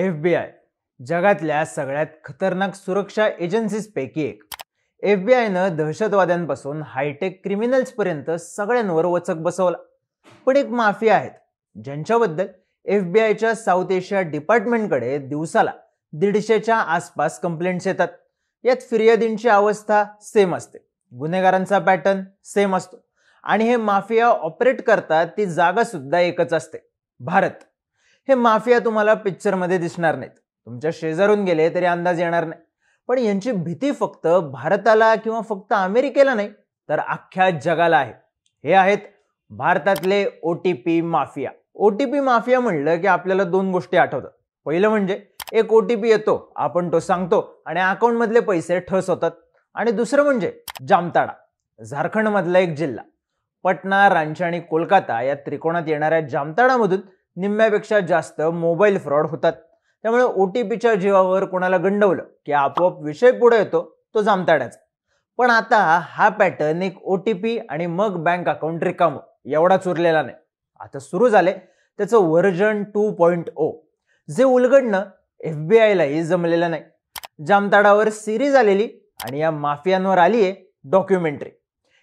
F B I जगातल्या सगळ्यात खतरनाक सुरक्षा एजन्सीजपैकी एक एफ बी आयनं दहशतवाद्यांपासून हायटेक क्रिमिनल्सपर्यंत सगळ्यांवर वचक बसवला पण एक माफिया आहेत ज्यांच्याबद्दल एफ बी आयच्या साऊथ एशिया डिपार्टमेंटकडे दिवसाला दीडशेच्या आसपास कंप्लेंट्स येतात यात फिर्यादींची अवस्था सेम असते गुन्हेगारांचा पॅटर्न सेम असतो आणि हे माफिया ऑपरेट करतात ती जागा सुद्धा एकच असते भारत हे माफिया तुम्हाला पिक्चरमध्ये दिसणार नाहीत तुमच्या शेजारून गेले तरी अंदाज येणार नाही पण यांची भीती फक्त भारताला किंवा फक्त अमेरिकेला नाही तर अख्ख्या जगाला आहे हे आहेत भारतातले O T P mafia O mafia म्हणलं की आपल्याला दोन गोष्टी आठवतात पहिलं म्हणजे एक ओ टी पी येतो आपण तो सांगतो आणि अकाउंटमधले पैसे ठस होतात आणि दुसरं म्हणजे जामताडा झारखंडमधला एक जिल्हा पटना रांची आणि कोलकाता या त्रिकोणात येणाऱ्या जामताडामधून निम्म्यापेक्षा जास्त मोबाईल फ्रॉड होतात त्यामुळे ओ टी पीच्या जीवावर कोणाला गंडवलं की आपोआप विषय पुढे येतो तो जामताड्याचा पण आता हा पॅटर्न एक ओ टी पी आणि मग बँक अकाउंट रिकाम एवढाच उरलेला नाही आता सुरू झाले त्याचं व्हर्जन टू पॉईंट ओ जे उलगडणं एफ बी आयलाही जमलेलं नाही जामताडावर सिरीज आलेली आणि या माफियांवर आली आहे डॉक्युमेंटरी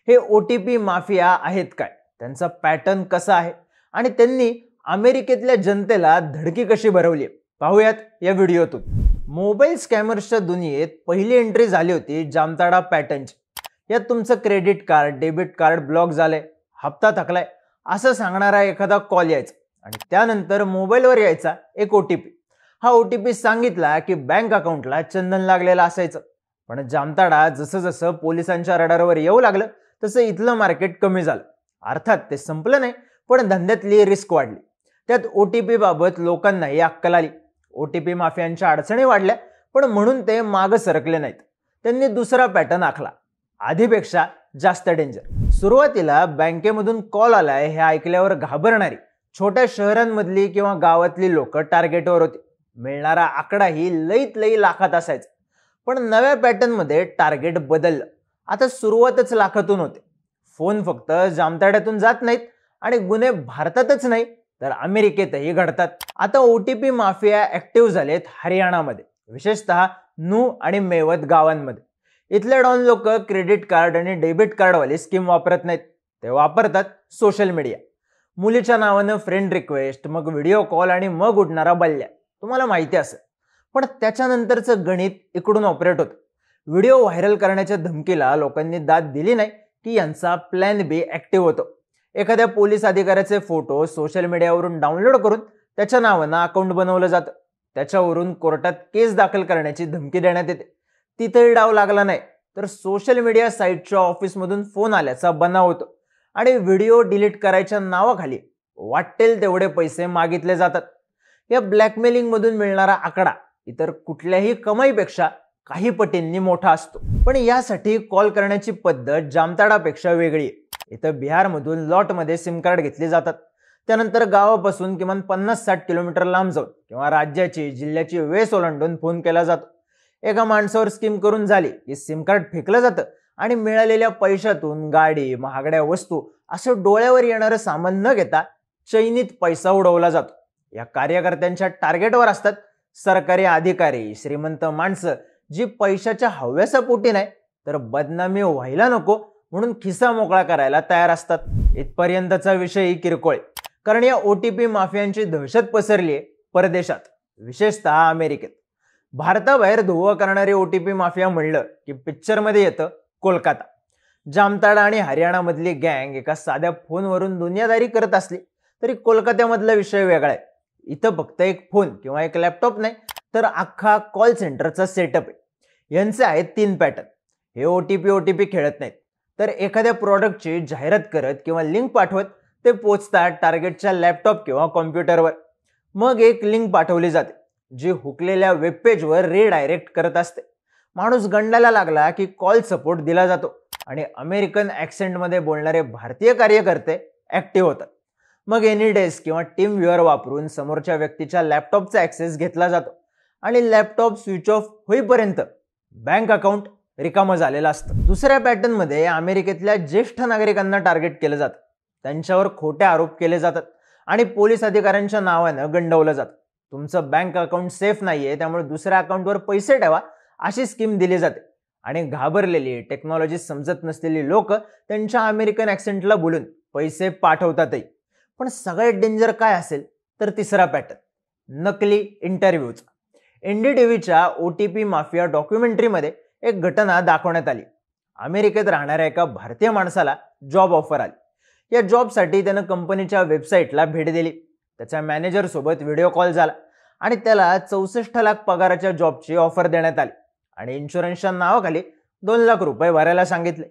हे ओ टी पी माफिया आहेत काय त्यांचा पॅटर्न कसा आहे आणि त्यांनी अमेरिकेतल्या जनतेला धडकी कशी भरवली पाहूयात या व्हिडिओतून मोबाईल स्कॅमर्सच्या दुनियेत पहिली एंट्री झाली होती जामताडा पॅटर्नची यात तुमचं credit card debit card block झालंय हप्ता थकलाय असं सांगणारा एखादा कॉल यायचा आणि त्यानंतर मोबाईलवर यायचा एक ओ हा ओ सांगितला की बँक अकाउंटला चंदन लागलेलं असायचं पण जामताडा जसं जसं पोलिसांच्या रडारवर येऊ लागलं तसं इथलं मार्केट कमी झालं अर्थात ते संपलं नाही पण धंद्यातली रिस्क वाढली त्यात ओ टी पीबाबत लोकांना ही अक्कल आली ओ टी पी माफियांच्या अडचणी वाढल्या पण म्हणून ते माग सरकले नाहीत त्यांनी दुसरा पॅटर्न आखला आधीपेक्षा जास्त डेंजर सुरुवातीला बँकेमधून कॉल आलाय हे ऐकल्यावर घाबरणारी छोट्या शहरांमधली किंवा गावातली लोक टार्गेटवर होती मिळणारा आकडाही लईत लई लाखात असायचा पण नव्या पॅटर्नमध्ये टार्गेट बदललं आता सुरुवातच लाखातून होते फोन फक्त जामताड्यातून जात नाहीत आणि गुन्हे भारतातच नाही तर अमेरिकेतही घडतात आता O T P mafia active झालेत हरियाणामध्ये विशेषतः नू आणि मेवत गावांमध्ये इथले डॉन लोक क्रेडिट कार्ड आणि डेबिट कार्डवाली स्कीम वापरत नाहीत ते वापरतात सोशल मीडिया मुलीच्या नावानं फ्रेंड रिक्वेस्ट मग व्हिडिओ कॉल आणि मग उठणारा बल्ल्या तुम्हाला माहिती असेल पण त्याच्यानंतरचं गणित इकडून ऑपरेट होतं व्हिडिओ व्हायरल करण्याच्या धमकीला लोकांनी दाद दिली नाही की यांचा प्लॅन बी ॲक्टिव्ह होतो एखाद्या पोलीस अधिकाऱ्याचे फोटो सोशल मीडियावरून डाउनलोड करून त्याच्या नावानं अकाउंट बनवलं जातं त्याच्यावरून कोर्टात केस दाखल करण्याची धमकी देण्यात येते तिथेही डाव लागला नाही तर सोशल मीडिया साईटच्या ऑफिसमधून फोन आल्याचा बनाव होतो आणि व्हिडिओ डिलीट करायच्या नावाखाली वाटेल तेवढे पैसे मागितले जातात या ब्लॅकमेलिंगमधून मिळणारा आकडा इतर कुठल्याही कमाईपेक्षा काही पटींनी मोठा असतो पण यासाठी कॉल करण्याची पद्धत जामताडापेक्षा वेगळी आहे इथं बिहारमधून लॉटमध्ये सिम कार्ड घेतले जातात त्यानंतर गावापासून किमान पन्नास साठ किलोमीटर लांब जाऊन किंवा राज्याची जिल्ह्याची वेस ओलांडून फोन केला जातो एका माणसावर स्कीम करून झाली की सिम कार्ड फेकलं जातं आणि मिळालेल्या पैशातून गाडी महागड्या वस्तू असं डोळ्यावर येणारं सामान न घेता चैनीत पैसा उडवला जातो या कार्यकर्त्यांच्या टार्गेटवर असतात सरकारी अधिकारी श्रीमंत माणसं जी पैशाच्या हव्यासापोटी नाही तर बदनामी व्हायला नको म्हणून खिसा मोकळा करायला तयार असतात इथपर्यंतचा विषय किरकोळ कारण या ओ टी पी माफियांची दहशत पसरली आहे परदेशात विशेषतः अमेरिकेत भारताबाहेर धुवं करणारी ओ टी पी माफिया म्हणलं की पिक्चरमध्ये येतं कोलकाता जामताडा आणि हरियाणामधली गँग एका साध्या फोनवरून दुनियादारी करत असली तरी कोलकात्यामधला विषय वेगळा आहे इथं फक्त एक फोन किंवा एक लॅपटॉप नाही तर अख्खा कॉल सेंटरचा सेटअप आहे यांचे आहेत तीन पॅटर्न हे O T P O T P खेळत नाहीत तर एखाद्या प्रॉडक्टची जाहिरात करत किंवा लिंक पाठवत ते पोचतात टार्गेटच्या लॅपटॉप किंवा कॉम्प्युटरवर मग एक लिंक पाठवली जाते जी हुकलेल्या वेबपेजवर रिडायरेक्ट करत असते माणूस गंडाला लागला की कॉल सपोर्ट दिला जातो आणि अमेरिकन ॲक्सेंटमध्ये बोलणारे भारतीय कार्यकर्ते ॲक्टिव्ह होतात मग एनी डेस्क किंवा टीम व्ह्युअर वापरून समोरच्या व्यक्तीच्या लॅपटॉपचा ॲक्सेस घेतला जातो आणि लॅपटॉप स्विच ऑफ होईपर्यंत बँक अकाउंट रिकामं झालेलं असतं दुसऱ्या पॅटर्नमध्ये अमेरिकेतल्या ज्येष्ठ नागरिकांना टार्गेट केलं जातं त्यांच्यावर खोटे आरोप केले जातात आणि पोलीस अधिकाऱ्यांच्या नावानं गंडवलं जातं तुमचं बँक अकाउंट सेफ नाहीये त्यामुळे दुसऱ्या अकाउंटवर पैसे ठेवा अशी स्कीम दिली जाते आणि घाबरलेली टेक्नॉलॉजी समजत नसलेली लोक त्यांच्या अमेरिकन ॲक्सेंटला बोलून पैसे पाठवतातही पण सगळ्यात डेंजर काय असेल तर तिसरा पॅटर्न नकली इंटरव्ह्यूचा एन डी टी व्हीच्या ओ टी पी माफिया डॉक्युमेंटरीमध्ये एक घटना दाखवण्यात आली अमेरिकेत राहणाऱ्या एका भारतीय माणसाला जॉब ऑफर आली या जॉबसाठी त्यानं कंपनीच्या वेबसाईटला भेट दिली त्याच्या मॅनेजरसोबत व्हिडिओ कॉल झाला आणि त्याला चौसष्ट लाख पगाराच्या जॉबची ऑफर देण्यात आली आणि इन्शुरन्सच्या नावाखाली दोन लाख रुपये भरायला सांगितले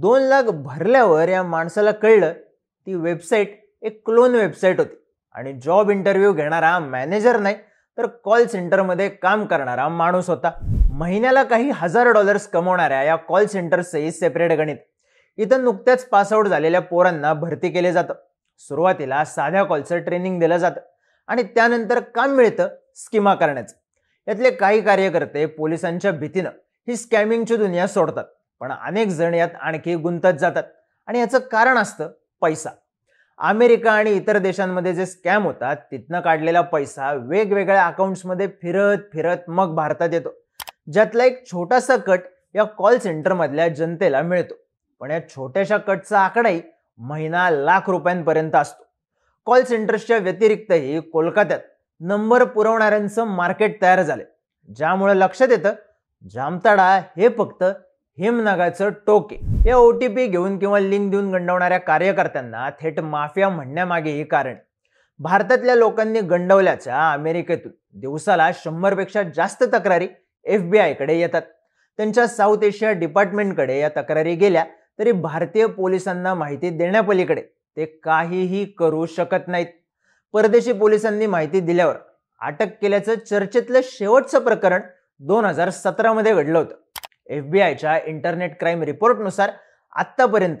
दोन लाख भरल्यावर या माणसाला कळलं ती वेबसाईट एक क्लोन वेबसाईट होती आणि जॉब इंटरव्ह्यू घेणारा मॅनेजर नाही तर कॉल सेंटरमध्ये काम करणारा माणूस होता महिन्याला काही हजार डॉलर्स कमवणाऱ्या या कॉल से सेपरेट गणित इथं नुकत्याच पासआउट झालेल्या पोरांना भरती केले जातं सुरुवातीला साध्या कॉलचं ट्रेनिंग दिलं जातं आणि त्यानंतर काम मिळतं स्किमा करण्याचं यातले काही कार्यकर्ते पोलिसांच्या भीतीनं ही स्कॅमिंगची दुनिया सोडतात पण अनेक जण यात आणखी गुंतत जातात आणि याचं कारण असतं पैसा अमेरिका आणि इतर देशांमध्ये जे स्कॅम होतात तिथनं काढलेला पैसा वेगवेगळ्या अकाउंट्समध्ये फिरत फिरत मग भारतात येतो ज्यातला एक छोटासा कट या कॉल सेंटरमधल्या जनतेला मिळतो पण या छोट्याशा कटचा आकडाही महिना लाख रुपयांपर्यंत असतो कॉल सेंटर्सच्या व्यतिरिक्तही कोलकात्यात नंबर पुरवणाऱ्यांचं मार्केट तयार झाले ज्यामुळे लक्षात येतं जामताडा हे फक्त हिमनगाचं टोके हे ओ टी पी घेऊन किंवा लिंक देऊन गंडवणाऱ्या कार्यकर्त्यांना थेट माफिया म्हणण्यामागेही कारण भारतातल्या लोकांनी गंडवल्याच्या अमेरिकेतून दिवसाला शंभरपेक्षा जास्त तक्रारी एफबीआयकडे येतात त्यांच्या साऊथ एशिया डिपार्टमेंटकडे या तक्रारी गेल्या तरी भारतीय पोलिसांना माहिती देण्यापलीकडे ते काहीही करू शकत नाहीत परदेशी पोलिसांनी माहिती दिल्यावर अटक केल्याचं चर्चेतलं शेवटचं प्रकरण दोन हजार सतरामध्ये घडलं होतं आयच्या इंटरनेट क्राईम रिपोर्टनुसार आत्तापर्यंत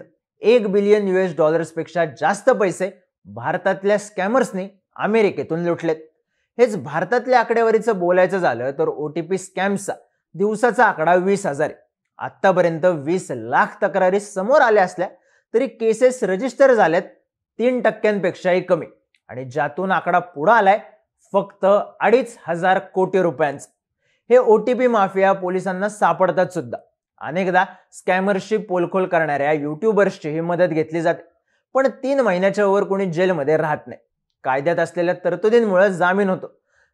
एक बिलियन युएस डॉलर्सपेक्षा जास्त पैसे भारतातल्या स्कॅमर्सनी अमेरिकेतून लुटलेत हेच भारतातल्या आकडेवारीचं बोलायचं झालं तर ओ टी पी स्कॅम्सचा दिवसाचा आकडा वीस हजार आहे आत्तापर्यंत वीस लाख तक्रारी समोर आल्या असल्या तरी केसेस रजिस्टर झाल्यात तीन टक्क्यांपेक्षाही कमी आणि ज्यातून आकडा पुढं आलाय फक्त अडीच हजार कोटी रुपयांचं हे ओ टी पी माफिया पोलिसांना सापडतात सुद्धा अनेकदा स्कॅमरशी पोलखोल करणाऱ्या ही मदत घेतली जाते पण तीन महिन्याच्या वर कोणी जेलमध्ये राहत नाही कायद्यात असलेल्या तरतुदींमुळे जामीन होतो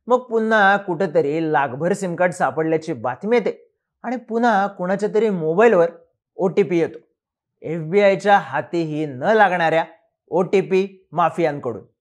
मग पुन्हा कुठेतरी लागभर सिम कार्ड सापडल्याची बातमी येते आणि पुन्हा कुणाच्या तरी मोबाईलवर ओ टी पी येतो एफ बी आयच्या हातीही न लागणाऱ्या ओ टी पी माफियांकडून